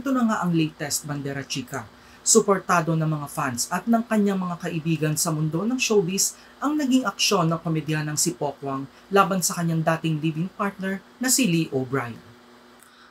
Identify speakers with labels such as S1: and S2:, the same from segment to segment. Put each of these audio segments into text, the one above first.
S1: Ito na nga ang latest Bandera Chica. Suportado ng mga fans at ng kanyang mga kaibigan sa mundo ng showbiz ang naging aksyon ng komedyanang si Pokwang laban sa kanyang dating living partner na si Lee O'Brien.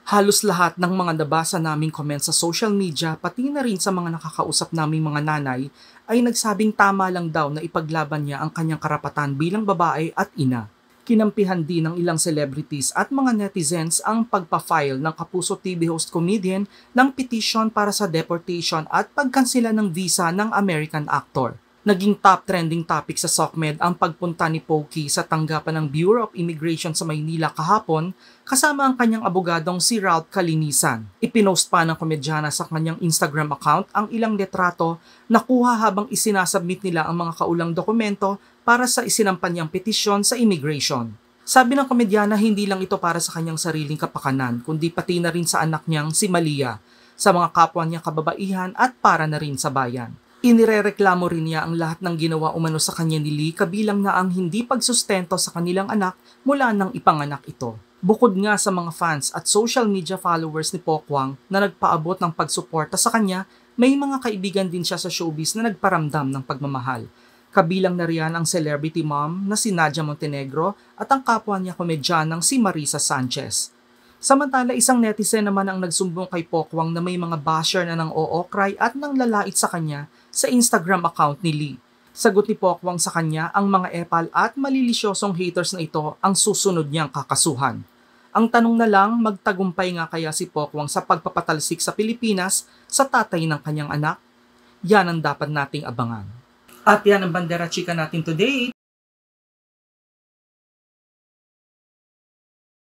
S1: Halos lahat ng mga nabasa naming comments sa social media pati na rin sa mga nakakausap naming mga nanay ay nagsabing tama lang daw na ipaglaban niya ang kanyang karapatan bilang babae at ina kinampihan din ng ilang celebrities at mga netizens ang pagpa-file ng Kapuso TV host comedian ng petition para sa deportation at pagkansela ng visa ng American actor. Naging top trending topic sa SOCMED ang pagpunta ni Pokey sa tanggapan ng Bureau of Immigration sa Maynila kahapon kasama ang kanyang abogadong si Ralph Kalinisan. Ipinost pa ng komedyana sa kanyang Instagram account ang ilang litrato na kuha habang isinasubmit nila ang mga kaulang dokumento para sa isinampan niyang petisyon sa immigration. Sabi ng komedyana hindi lang ito para sa kanyang sariling kapakanan kundi pati na rin sa anak niyang si Malia, sa mga kapwa niyang kababaihan at para na rin sa bayan. Inirereklamo rin niya ang lahat ng ginawa umano sa kanya ni Lee kabilang na ang hindi pagsustento sa kanilang anak mula nang ipanganak ito. Bukod nga sa mga fans at social media followers ni Pokwang na nagpaabot ng pagsuporta sa kanya, may mga kaibigan din siya sa showbiz na nagparamdam ng pagmamahal. Kabilang na riyan ang celebrity mom na si Nadia Montenegro at ang kapwa niya komedyanang si Marisa Sanchez. Samantala, isang netizen naman ang nagsumbong kay Pokwang na may mga basher na ng oo cry at nang lalait sa kanya sa Instagram account ni Lee. Sagot ni Pokwang sa kanya ang mga epal at malilisyosong haters na ito ang susunod niyang kakasuhan. Ang tanong na lang, magtagumpay nga kaya si Pokwang sa pagpapatalsik sa Pilipinas sa tatay ng kanyang anak? Yan ang dapat nating abangan. At yan ang bandera chika natin today.